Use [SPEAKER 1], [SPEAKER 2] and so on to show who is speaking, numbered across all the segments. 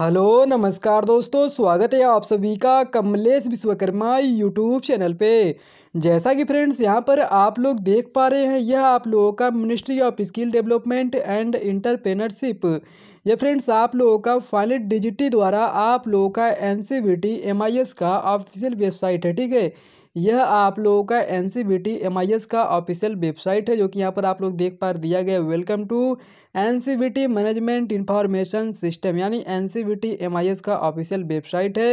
[SPEAKER 1] hello नमस्कार दोस्तों स्वागत है आप सभी का कमलेश विश्वकर्मा यूट्यूब चैनल पे जैसा कि फ्रेंड्स यहां पर आप लोग देख पा रहे हैं यह आप लोगों का ministry of skill development and entrepreneurship यह फ्रेंड्स आप लोगों का फाइनल डिजिटी द्वारा आप लोगों का एन सी e e का ऑफिशियल वेबसाइट है ठीक है यह आप लोगों का N C B T M I S का ऑफिशियल वेबसाइट है जो कि यहाँ पर आप लोग देख पा दिया गया welcome to N C B T management information system यानी N C B T M I S का ऑफिशियल वेबसाइट है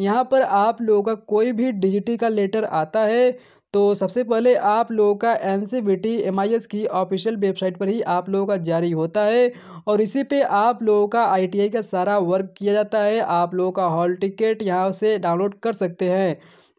[SPEAKER 1] यहाँ पर आप लोगों का कोई भी डिजिटी का लेटर आता है तो सबसे पहले आप लोगों का N C B T M I S की ऑफिशियल वेबसाइट पर ही आप लोगों का जारी होता है और इसी पे आप लोगों का आई टी आई का सारा वर्क किया जाता है आप लोगों का हॉल टिकट यहाँ से डाउनलोड कर सकते हैं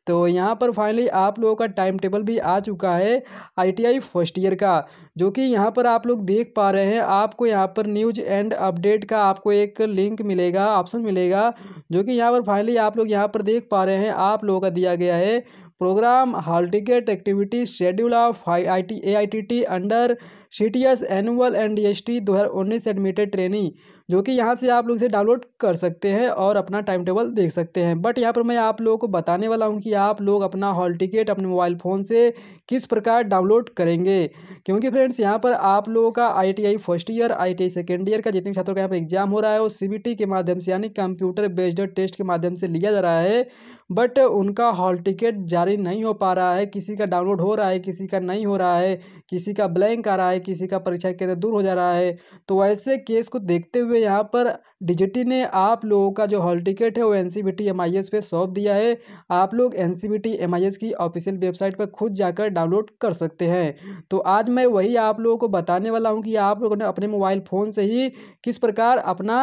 [SPEAKER 1] तो यहाँ पर फाइनली आप लोगों का टाइम टेबल भी आ चुका है आईटीआई फर्स्ट ईयर का जो कि यहाँ पर आप लोग देख पा रहे हैं आपको यहाँ पर न्यूज एंड अपडेट का आपको एक लिंक मिलेगा ऑप्शन मिलेगा जो कि यहाँ पर फाइनली आप लोग यहाँ पर देख पा रहे हैं आप लोगों का दिया गया है programme hall ticket activity schedule of I T A I T T under C T S annual and D S T दो हज़ार उन्नीस एडमिटेड ट्रेनिंग जो कि यहाँ से आप लोग इसे डाउनलोड कर सकते हैं और अपना टाइम टेबल देख सकते हैं बट यहाँ पर मैं आप लोगों को बताने वाला हूँ कि आप लोग अपना हॉल टिकट अपने मोबाइल फ़ोन से किस प्रकार डाउनलोड करेंगे क्योंकि फ्रेंड्स यहाँ पर आप लोगों का I first year I second year का जितने छात्रों का यहाँ पर एग्जाम हो रहा है वो सी के माध्यम से यानी कंप्यूटर बेस्ड टेस्ट के माध्यम से लिया जा रहा है बट उनका हॉल टिकट जारी नहीं हो पा रहा है किसी का डाउनलोड हो रहा है किसी का नहीं हो रहा है किसी का ब्लैंक आ रहा है किसी का परीक्षा केंद्र दूर हो जा रहा है तो ऐसे केस को देखते हुए हुए यहाँ पर डिजिटी ने आप लोगों का जो हॉल टिकट है वो N C B T M I S पे सौंप दिया है आप लोग N C B T M I S की ऑफिशियल वेबसाइट पर खुद जाकर डाउनलोड कर सकते हैं तो आज मैं वही आप लोगों को बताने वाला हूँ कि आप लोगों ने अपने मोबाइल फ़ोन से ही किस प्रकार अपना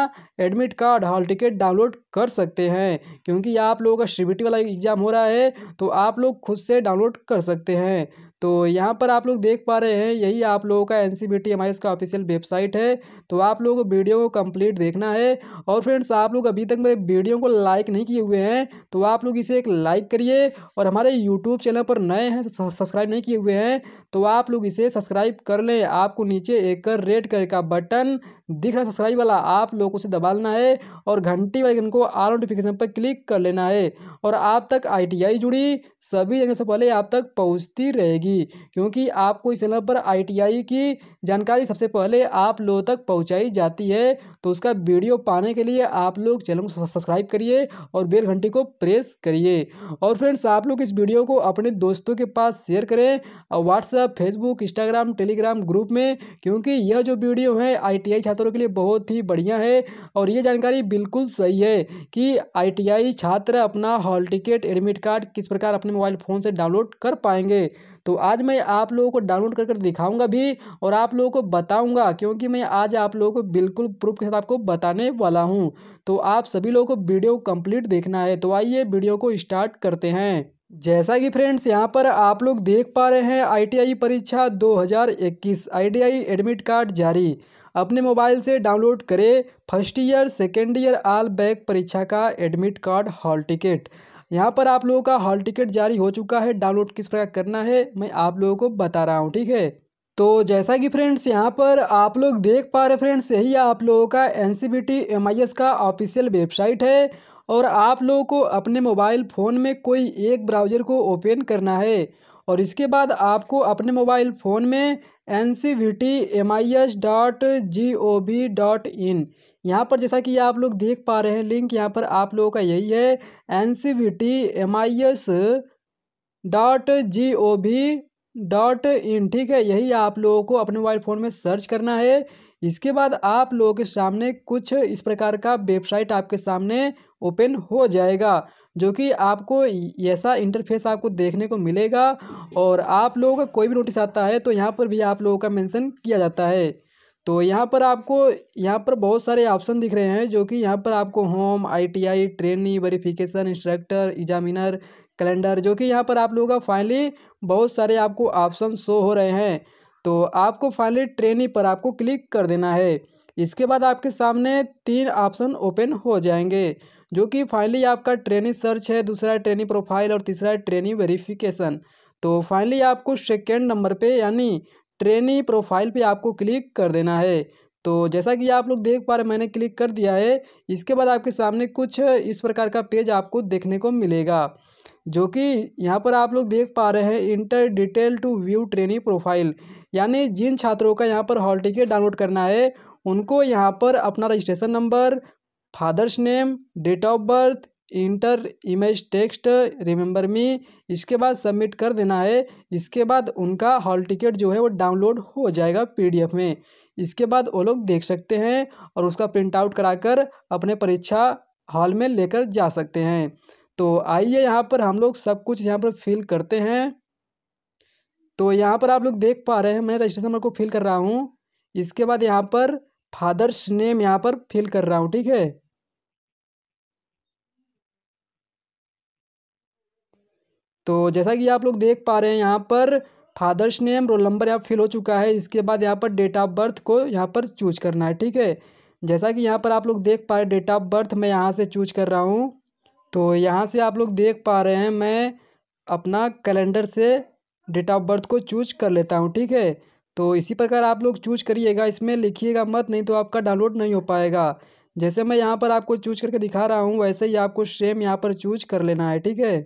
[SPEAKER 1] admit card hall ticket download कर सकते हैं क्योंकि आप लोगों का सी बी टी वाला एग्ज़ाम हो रहा है तो आप लोग खुद से डाउनलोड कर सकते हैं तो यहाँ पर आप लोग देख पा रहे हैं यही आप लोगों का N C B T M I official website है तो आप लोगों को वीडियो को कम्प्लीट देखना है और फ्रेंड्स आप लोग अभी तक मेरे वीडियो को लाइक नहीं किए हुए हैं तो आप लोग इसे एक लाइक करिए और हमारे यूट्यूब चैनल पर नए हैं सब्सक्राइब नहीं किए हुए हैं तो आप लोग इसे सब्सक्राइब कर लें आपको नीचे एक कर रेड कलर का बटन दिख रहा है सब्सक्राइब वाला आप लोग उसे दबाना है और घंटी वाले को आल नोटिफिकेशन पर क्लिक कर लेना है और आप तक आई जुड़ी सभी जगह से पहले आप तक पहुँचती रहेगी जाएगी क्योंकि आपको इस चैनल पर आईटीआई की जानकारी सबसे पहले आप लोगों तक पहुंचाई जाती है तो उसका वीडियो पाने के लिए आप लोग चैनल को सब्सक्राइब करिए और बेल घंटी को प्रेस करिए और फ्रेंड्स आप लोग इस वीडियो को अपने दोस्तों के पास शेयर करें और WhatsApp Facebook Instagram Telegram group में क्योंकि यह जो वीडियो है आई छात्रों के लिए बहुत ही बढ़िया है और ये जानकारी बिल्कुल सही है कि आई छात्र अपना हॉल टिकट एडमिट कार्ड किस प्रकार अपने मोबाइल फ़ोन से डाउनलोड कर पाएंगे तो आज मैं आप लोगों को डाउनलोड कर कर दिखाऊंगा भी और आप लोगों को बताऊंगा क्योंकि मैं आज आप लोगों को बिल्कुल प्रूफ के साथ आपको बताने वाला हूँ तो आप सभी लोगों को वीडियो कम्प्लीट देखना है तो आइए वीडियो को स्टार्ट करते हैं जैसा कि फ्रेंड्स यहां पर आप लोग देख पा रहे हैं आईटीआई परीक्षा 2021 आईटीआई एडमिट कार्ड जारी अपने मोबाइल से डाउनलोड करें first year second year all back परीक्षा का एडमिट कार्ड हॉल टिकट यहाँ पर आप लोगों का हॉल टिकट जारी हो चुका है डाउनलोड किस प्रकार करना है मैं आप लोगों को बता रहा हूँ ठीक है तो जैसा कि फ्रेंड्स यहाँ पर आप लोग देख पा रहे फ्रेंड्स यही आप लोगों का एन सी का ऑफिशियल वेबसाइट है और आप लोगों को अपने मोबाइल फ़ोन में कोई एक ब्राउज़र को ओपन करना है और इसके बाद आपको अपने मोबाइल फ़ोन में N C V T M I S dot G O V dot in यहाँ पर जैसा कि आप लोग देख पा रहे हैं लिंक यहाँ पर आप लोगों का यही है N C V T M I S dot G O V dot in ठीक है यही आप लोगों को अपने मोबाइल फ़ोन में सर्च करना है इसके बाद आप लोगों के सामने कुछ इस प्रकार का वेबसाइट आपके सामने ओपन हो जाएगा जो कि आपको ऐसा इंटरफेस आपको देखने को मिलेगा और आप लोगों का कोई भी नोटिस आता है तो यहाँ पर भी आप लोगों का मेंशन किया जाता है तो यहाँ पर आपको यहाँ पर बहुत सारे ऑप्शन दिख रहे हैं जो कि यहाँ पर आपको home ITI trainee verification instructor examiner calendar जो कि यहाँ पर आप लोगों का फाइनली बहुत सारे आपको ऑप्शन शो हो रहे हैं तो आपको फाइनली ट्रेनी पर आपको क्लिक कर देना है इसके बाद आपके सामने तीन ऑप्शन ओपन हो जाएंगे जो कि फाइनली आपका ट्रेनी सर्च है दूसरा है ट्रेनी प्रोफाइल और तीसरा है ट्रेनी वेरिफिकेशन तो फाइनली आपको सेकेंड नंबर पे यानी ट्रेनी प्रोफाइल पे आपको क्लिक कर देना है तो जैसा कि आप लोग देख पा रहे मैंने क्लिक कर दिया है इसके बाद आपके सामने कुछ इस प्रकार का पेज आपको देखने को मिलेगा जो कि यहाँ पर आप लोग देख पा रहे हैं enter detail to view training profile यानी जिन छात्रों का यहाँ पर हॉल टिकट डाउनलोड करना है उनको यहाँ पर अपना registration number father's name date of birth enter image text remember me इसके बाद सबमिट कर देना है इसके बाद उनका हॉल टिकट जो है वो डाउनलोड हो जाएगा पीडीएफ में इसके बाद वो लोग देख सकते हैं और उसका प्रिंट आउट कराकर अपने परीक्षा हॉल में लेकर जा सकते हैं तो आइए यहाँ पर हम लोग सब कुछ यहाँ पर फिल करते हैं तो यहाँ पर आप लोग देख पा रहे हैं मैं रजिस्ट्रेशन नंबर को फिल कर रहा हूँ इसके बाद यहाँ पर फादर्स नेम यहाँ पर फिल कर रहा हूँ ठीक है तो जैसा कि आप लोग देख पा रहे हैं यहाँ पर फादर्स नेम रोल नंबर यहाँ फिल हो चुका है इसके बाद यहाँ पर डेट ऑफ बर्थ को यहाँ पर चूज करना है ठीक है जैसा कि यहाँ पर आप लोग देख पा रहे डेट ऑफ बर्थ मैं यहाँ से चूज कर रहा हूँ तो यहाँ से आप लोग देख पा रहे हैं मैं अपना कैलेंडर से डेट ऑफ बर्थ को चूज कर लेता हूँ ठीक है तो इसी प्रकार आप लोग चूज करिएगा इसमें लिखिएगा मत नहीं तो आपका डाउनलोड नहीं हो पाएगा जैसे मैं यहाँ पर आपको चूज करके दिखा रहा हूँ वैसे ही आपको सेम यहाँ पर चूज कर लेना है ठीक है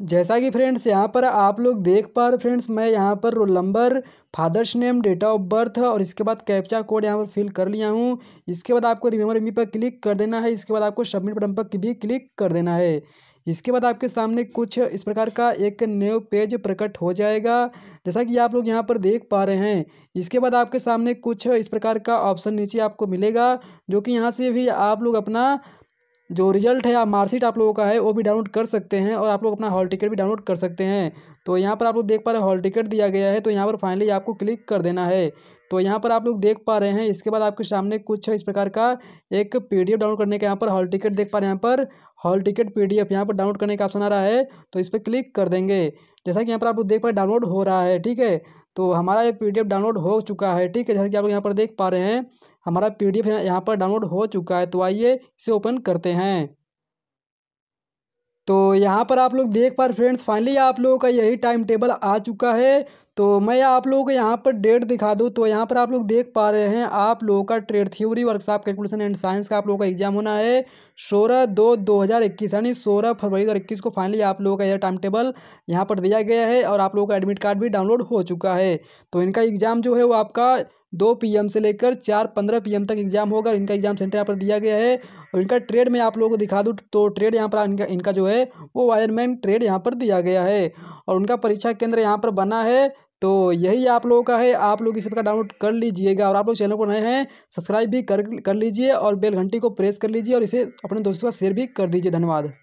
[SPEAKER 1] जैसा कि फ्रेंड्स यहाँ पर आप लोग देख पा रहे फ्रेंड्स मैं यहाँ पर roll number father's name date of birth और इसके बाद कैप्चा कोड यहाँ पर फिल कर लिया हूँ इसके बाद आपको रिमेम्बर मी पर क्लिक कर देना है इसके बाद आपको सबमिट बटन पर भी क्लिक कर देना है इसके बाद आपके सामने कुछ इस प्रकार का एक न्यू पेज प्रकट हो जाएगा जैसा कि आप लोग यहाँ पर देख पा रहे हैं इसके बाद आपके सामने कुछ इस प्रकार का ऑप्शन नीचे आपको मिलेगा जो कि यहाँ से भी आप लोग अपना जो रिजल्ट है या मार्कशीट आप लोगों का है वो भी डाउनलोड कर सकते हैं और आप लोग अपना हॉल टिकट भी डाउनलोड कर सकते हैं तो यहाँ पर आप लोग देख पा रहे हैं हॉल टिकट दिया गया है तो यहाँ पर फाइनली आपको क्लिक कर देना है तो यहाँ पर आप लोग देख पा रहे हैं इसके बाद आपके सामने कुछ इस प्रकार का एक पी डाउनलोड करने का यहाँ पर हॉल टिकट देख पा रहे हैं यहाँ पर हॉल टिकट पी डी यहाँ पर डाउनलोड करने का ऑप्शन आ रहा है तो इस पर क्लिक कर देंगे जैसा कि यहाँ पर आप लोग देख पा रहे डाउनलोड हो रहा है ठीक है तो हमारा ये पी डाउनलोड हो चुका है ठीक है जैसे कि आप लोग यहाँ पर देख पा रहे हैं हमारा पी डी यहाँ पर डाउनलोड हो चुका है तो आइए इसे ओपन करते हैं तो यहाँ पर आप लोग देख पा रहे फ्रेंड्स फाइनली आप लोगों का यही टाइम टेबल आ चुका है तो मैं आप लोगों को यहाँ पर डेट दिखा दूँ तो यहाँ पर आप लोग देख पा रहे हैं आप लोगों का trade theory workshop calculation and science का आप लोगों का एग्जाम होना है सोलह दो दो हज़ार इक्कीस यानी सोलह फरवरी दो हज़ार इक्कीस को फाइनली आप लोगों का यह टाइम टेबल यहाँ पर दिया गया है और आप लोगों का एडमिट कार्ड भी डाउनलोड हो चुका है तो इनका एग्ज़ाम जो है वो आपका दो पी से लेकर चार पंद्रह पी तक एग्जाम होगा इनका एग्जाम सेंटर यहाँ पर दिया गया है और इनका ट्रेड मैं आप लोगों को दिखा दूँ तो ट्रेड यहाँ पर इनका इनका जो है वो वायरमैन ट्रेड यहाँ पर दिया गया है और उनका परीक्षा केंद्र यहाँ पर बना है तो यही आप लोगों का है आप लोग इस पर डाउनलोड कर लीजिएगा और आप लोग चैनल को नए हैं सब्सक्राइब भी कर कर लीजिए और बेल घंटी को प्रेस कर लीजिए और इसे अपने दोस्तों का शेयर भी कर दीजिए धन्यवाद